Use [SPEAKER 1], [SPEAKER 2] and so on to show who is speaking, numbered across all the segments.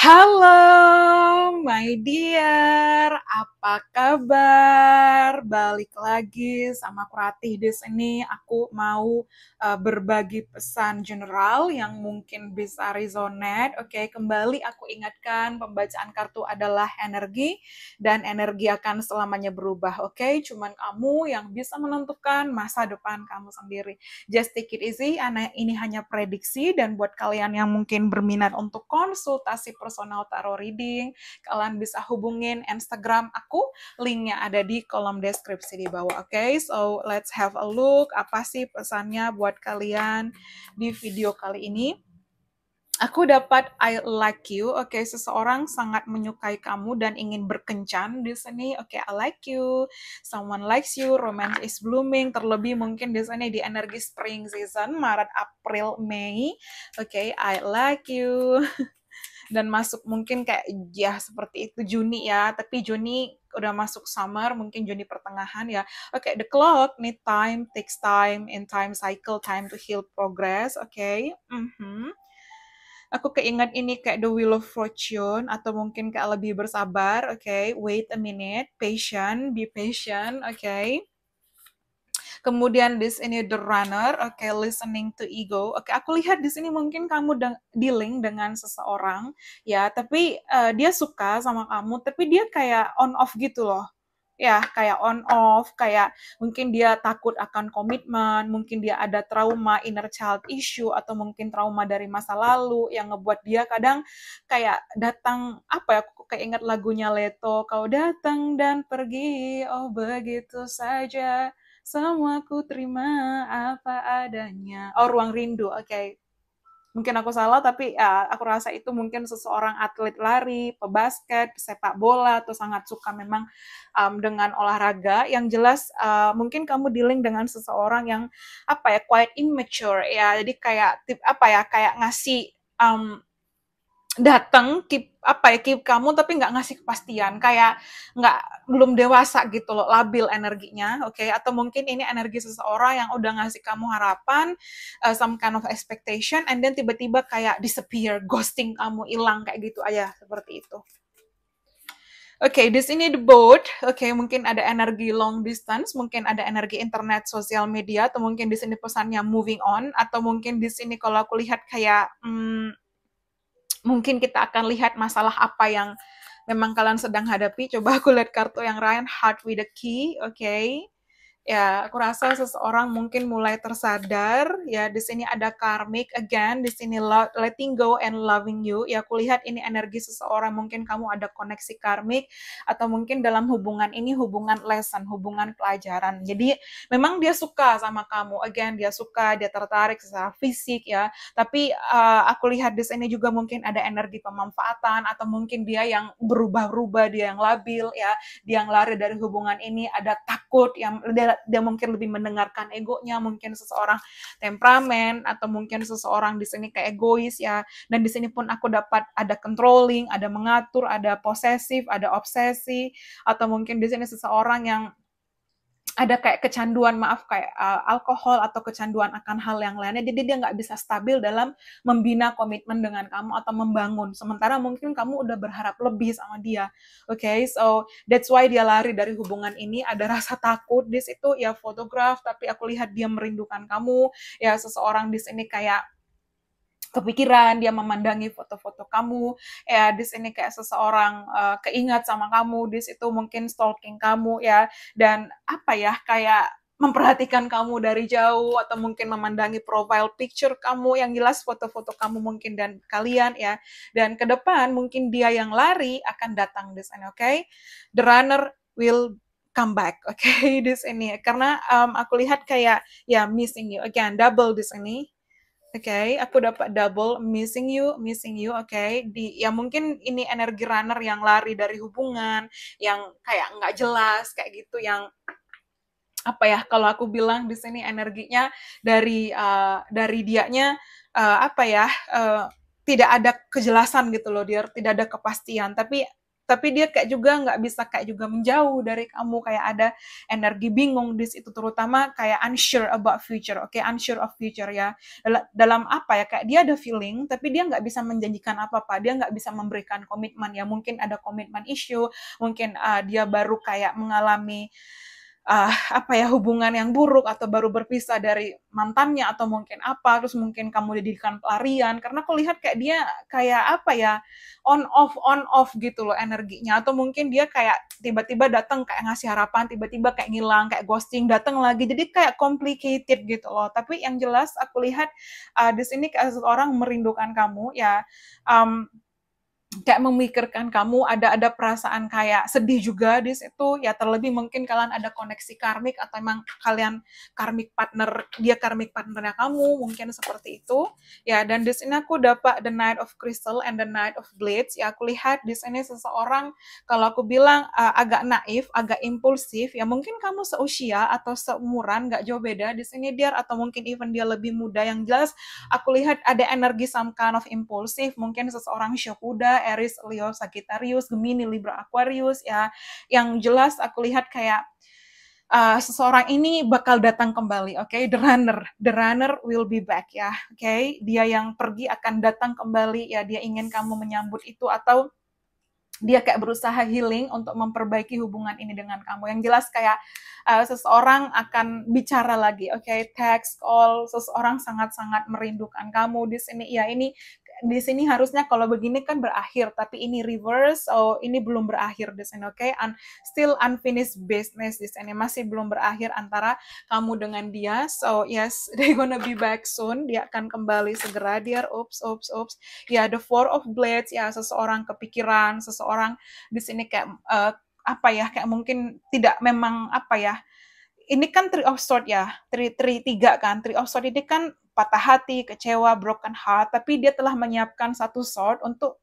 [SPEAKER 1] Halo, my dear. Apa apa kabar? Balik lagi sama Kuratih di sini. Aku mau uh, berbagi pesan general yang mungkin bisa resonate. Oke, okay, kembali aku ingatkan pembacaan kartu adalah energi dan energi akan selamanya berubah. Oke, okay? cuman kamu yang bisa menentukan masa depan kamu sendiri. Just take it easy. Anak ini hanya prediksi dan buat kalian yang mungkin berminat untuk konsultasi personal tarot reading, kalian bisa hubungin Instagram aku aku. Linknya ada di kolom deskripsi di bawah. Oke, okay? so let's have a look. Apa sih pesannya buat kalian di video kali ini? Aku dapat I like you. Oke, okay, seseorang sangat menyukai kamu dan ingin berkencan di sini. Oke, okay, I like you. Someone likes you. Romance is blooming. Terlebih mungkin di sini di energi spring season, Maret, April, Mei. Oke, okay, I like you. dan masuk mungkin kayak ya seperti itu Juni ya tapi Juni udah masuk summer mungkin Juni pertengahan ya oke okay, the clock need time takes time in time cycle time to heal progress oke okay. mm -hmm. aku keinget ini kayak the wheel of fortune atau mungkin kayak lebih bersabar oke okay. wait a minute patient be patient oke okay. Kemudian di sini the runner, oke okay, listening to ego. Oke, okay, aku lihat di sini mungkin kamu de- dealing dengan seseorang ya, tapi uh, dia suka sama kamu, tapi dia kayak on off gitu loh ya kayak on off kayak mungkin dia takut akan komitmen mungkin dia ada trauma inner child issue atau mungkin trauma dari masa lalu yang ngebuat dia kadang kayak datang apa ya aku ingat lagunya Leto kau datang dan pergi oh begitu saja semua ku terima apa adanya. Oh, ruang rindu. Oke. Okay. Mungkin aku salah, tapi ya, aku rasa itu mungkin seseorang atlet lari, pebasket, sepak bola, atau sangat suka memang um, dengan olahraga. Yang jelas, uh, mungkin kamu dealing dengan seseorang yang apa ya, quite immature ya. Jadi kayak tip apa ya, kayak ngasih um, datang keep apa ya keep kamu tapi nggak ngasih kepastian kayak nggak belum dewasa gitu loh labil energinya oke okay? atau mungkin ini energi seseorang yang udah ngasih kamu harapan uh, some kind of expectation and then tiba-tiba kayak disappear ghosting kamu hilang kayak gitu aja seperti itu Oke, okay, di sini the boat. Oke, okay, mungkin ada energi long distance, mungkin ada energi internet, sosial media, atau mungkin di sini pesannya moving on, atau mungkin di sini kalau aku lihat kayak hmm, mungkin kita akan lihat masalah apa yang memang kalian sedang hadapi. Coba aku lihat kartu yang Ryan Heart with the Key, oke. Okay ya aku rasa seseorang mungkin mulai tersadar ya di sini ada karmic again di sini letting go and loving you ya aku lihat ini energi seseorang mungkin kamu ada koneksi karmic atau mungkin dalam hubungan ini hubungan lesson hubungan pelajaran jadi memang dia suka sama kamu again dia suka dia tertarik secara fisik ya tapi uh, aku lihat di sini juga mungkin ada energi pemanfaatan atau mungkin dia yang berubah-ubah dia yang labil ya dia yang lari dari hubungan ini ada takut yang dia mungkin lebih mendengarkan egonya mungkin seseorang temperamen atau mungkin seseorang di sini kayak egois ya dan di sini pun aku dapat ada controlling ada mengatur ada posesif ada obsesi atau mungkin di sini seseorang yang ada kayak kecanduan maaf kayak uh, alkohol atau kecanduan akan hal yang lainnya jadi dia nggak bisa stabil dalam membina komitmen dengan kamu atau membangun sementara mungkin kamu udah berharap lebih sama dia oke okay? so that's why dia lari dari hubungan ini ada rasa takut di situ ya fotograf tapi aku lihat dia merindukan kamu ya seseorang di sini kayak kepikiran dia memandangi foto-foto kamu ya dis ini kayak seseorang uh, keingat sama kamu dis itu mungkin stalking kamu ya dan apa ya kayak memperhatikan kamu dari jauh atau mungkin memandangi profile picture kamu yang jelas foto-foto kamu mungkin dan kalian ya dan ke depan mungkin dia yang lari akan datang di sana oke okay? the runner will come back oke okay? di sini karena um, aku lihat kayak ya missing you again double di sini okay? aku dapat double missing you, missing you, oke? Okay? Di ya mungkin ini energi runner yang lari dari hubungan, yang kayak nggak jelas kayak gitu, yang apa ya kalau aku bilang di sini energinya dari uh, dari dianya uh, apa ya uh, tidak ada kejelasan gitu loh dia tidak ada kepastian tapi tapi dia kayak juga nggak bisa kayak juga menjauh dari kamu kayak ada energi bingung di situ terutama kayak unsure about future oke okay? unsure of future ya dalam apa ya kayak dia ada feeling tapi dia nggak bisa menjanjikan apa apa dia nggak bisa memberikan komitmen ya mungkin ada komitmen issue mungkin uh, dia baru kayak mengalami uh, apa ya hubungan yang buruk atau baru berpisah dari mantannya atau mungkin apa terus mungkin kamu didirikan pelarian karena aku lihat kayak dia kayak apa ya on off on off gitu loh energinya atau mungkin dia kayak tiba-tiba datang kayak ngasih harapan tiba-tiba kayak ngilang kayak ghosting datang lagi jadi kayak complicated gitu loh tapi yang jelas aku lihat uh, di sini kayak seseorang merindukan kamu ya um, kayak memikirkan kamu ada ada perasaan kayak sedih juga di situ ya terlebih mungkin kalian ada koneksi karmik atau emang kalian karmik partner dia karmik partnernya kamu mungkin seperti itu ya dan di sini aku dapat the knight of crystal and the knight of blades ya aku lihat di sini seseorang kalau aku bilang uh, agak naif agak impulsif ya mungkin kamu seusia atau seumuran nggak jauh beda di sini dia atau mungkin even dia lebih muda yang jelas aku lihat ada energi some kind of impulsif mungkin seseorang shokuda Aries, Leo, Sagittarius, Gemini, Libra, Aquarius ya. Yang jelas aku lihat kayak uh, seseorang ini bakal datang kembali, oke? Okay? The runner, the runner will be back ya, oke? Okay? Dia yang pergi akan datang kembali ya, dia ingin kamu menyambut itu atau dia kayak berusaha healing untuk memperbaiki hubungan ini dengan kamu. Yang jelas kayak uh, seseorang akan bicara lagi, oke? Okay? Text, call, seseorang sangat-sangat merindukan kamu di sini. Ya ini di sini harusnya kalau begini kan berakhir, tapi ini reverse, oh ini belum berakhir di sini, oke? Okay? Un, still unfinished business di sini, masih belum berakhir antara kamu dengan dia. So yes, they gonna be back soon, dia akan kembali segera. Dear, oops, oops, oops. Ya, yeah, the four of blades, ya yeah, seseorang kepikiran, seseorang di sini kayak uh, apa ya, kayak mungkin tidak memang apa ya, ini kan three of sword ya, three, three, tiga kan, three of sword ini kan patah hati, kecewa, broken heart, tapi dia telah menyiapkan satu sword untuk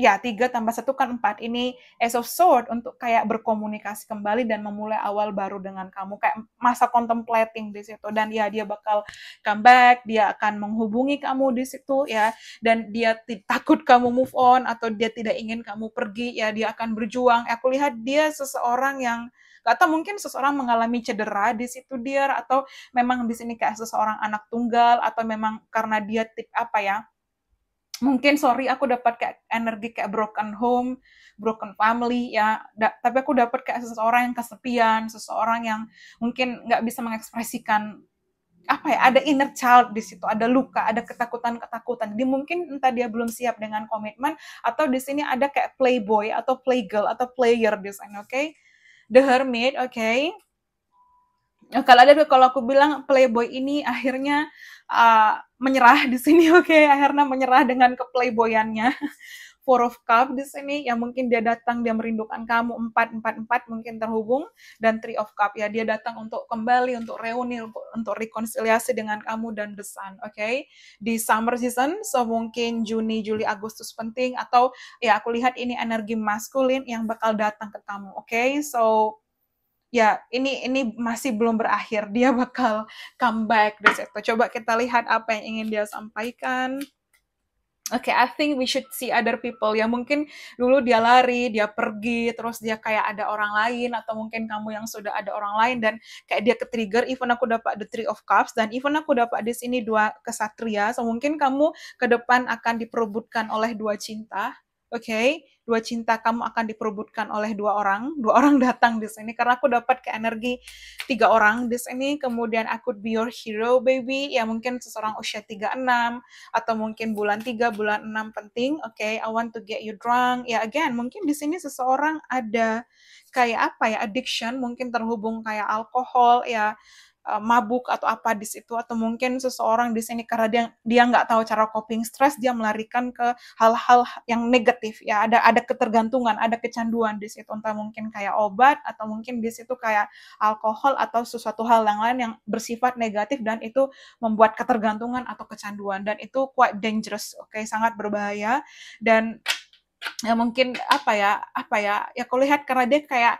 [SPEAKER 1] ya tiga tambah satu kan empat ini as of sword untuk kayak berkomunikasi kembali dan memulai awal baru dengan kamu kayak masa contemplating di situ dan ya dia bakal comeback, dia akan menghubungi kamu di situ ya dan dia takut kamu move on atau dia tidak ingin kamu pergi ya dia akan berjuang aku lihat dia seseorang yang atau mungkin seseorang mengalami cedera di situ dia atau memang di sini kayak seseorang anak tunggal atau memang karena dia tip apa ya mungkin sorry aku dapat kayak energi kayak broken home, broken family ya. Da tapi aku dapat kayak seseorang yang kesepian, seseorang yang mungkin nggak bisa mengekspresikan apa ya ada inner child di situ ada luka ada ketakutan ketakutan jadi mungkin entah dia belum siap dengan komitmen atau di sini ada kayak playboy atau playgirl atau player di sana oke okay? The Hermit, oke. Okay. Nah, kalau ada kalau aku bilang playboy ini akhirnya uh, menyerah di sini, oke, okay? akhirnya menyerah dengan keplayboyannya. Four of Cup di sini ya mungkin dia datang dia merindukan kamu empat empat empat mungkin terhubung dan Three of Cup ya dia datang untuk kembali untuk reuni untuk, untuk rekonsiliasi dengan kamu dan the Sun. Oke okay? di summer season so mungkin Juni Juli Agustus penting atau ya aku lihat ini energi maskulin yang bakal datang ke kamu. Oke okay? so ya ini ini masih belum berakhir dia bakal comeback di situ coba kita lihat apa yang ingin dia sampaikan okay, I think we should see other people Ya mungkin dulu dia lari, dia pergi, terus dia kayak ada orang lain atau mungkin kamu yang sudah ada orang lain dan kayak dia ke trigger. Even aku dapat the three of cups dan even aku dapat di sini dua kesatria, so mungkin kamu ke depan akan diperebutkan oleh dua cinta Oke, okay, dua cinta kamu akan diperebutkan oleh dua orang. Dua orang datang di sini karena aku dapat ke energi tiga orang di sini. Kemudian aku be your hero baby. Ya mungkin seseorang usia 36 atau mungkin bulan 3, bulan 6 penting. Oke, okay, I want to get you drunk. Ya again, mungkin di sini seseorang ada kayak apa ya addiction, mungkin terhubung kayak alkohol ya Eh, mabuk atau apa di situ atau mungkin seseorang di sini karena dia dia nggak tahu cara coping stres dia melarikan ke hal-hal yang negatif ya ada ada ketergantungan ada kecanduan di situ entah mungkin kayak obat atau mungkin di situ kayak alkohol atau sesuatu hal yang lain yang bersifat negatif dan itu membuat ketergantungan atau kecanduan dan itu quite dangerous oke okay? sangat berbahaya dan ya mungkin apa ya apa ya ya kulihat lihat karena dia kayak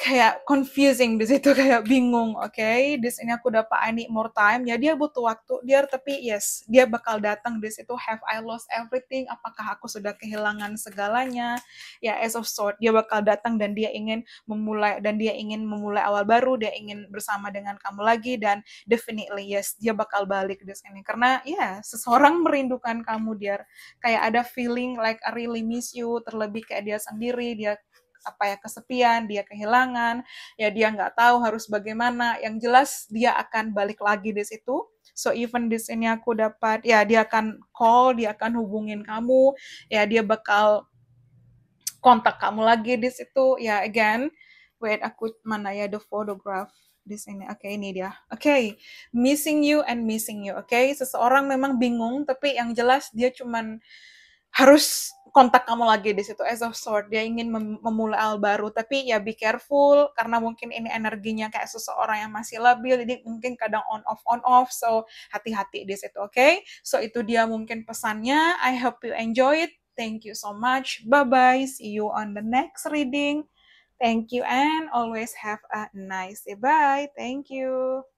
[SPEAKER 1] kayak confusing di situ kayak bingung oke okay? this ini aku dapat I need more time ya dia butuh waktu dia tapi yes dia bakal datang di situ have I lost everything apakah aku sudah kehilangan segalanya ya as of sort dia bakal datang dan dia ingin memulai dan dia ingin memulai awal baru dia ingin bersama dengan kamu lagi dan definitely yes dia bakal balik di sini karena ya yeah, seseorang merindukan kamu dia kayak ada feeling like I really miss you terlebih kayak dia sendiri dia apa ya kesepian, dia kehilangan, ya dia nggak tahu harus bagaimana. Yang jelas dia akan balik lagi di situ. So even di sini aku dapat ya dia akan call, dia akan hubungin kamu, ya dia bakal kontak kamu lagi di situ. Ya again, wait aku mana ya the photograph di sini. Oke, okay, ini dia. Oke, okay. missing you and missing you. Oke, okay? seseorang memang bingung tapi yang jelas dia cuman harus kontak kamu lagi di situ as of sort dia ingin mem memulai hal baru tapi ya be careful karena mungkin ini energinya kayak seseorang yang masih labil jadi mungkin kadang on off on off so hati-hati di situ oke okay? so itu dia mungkin pesannya I hope you enjoy it thank you so much bye bye see you on the next reading thank you and always have a nice day bye thank you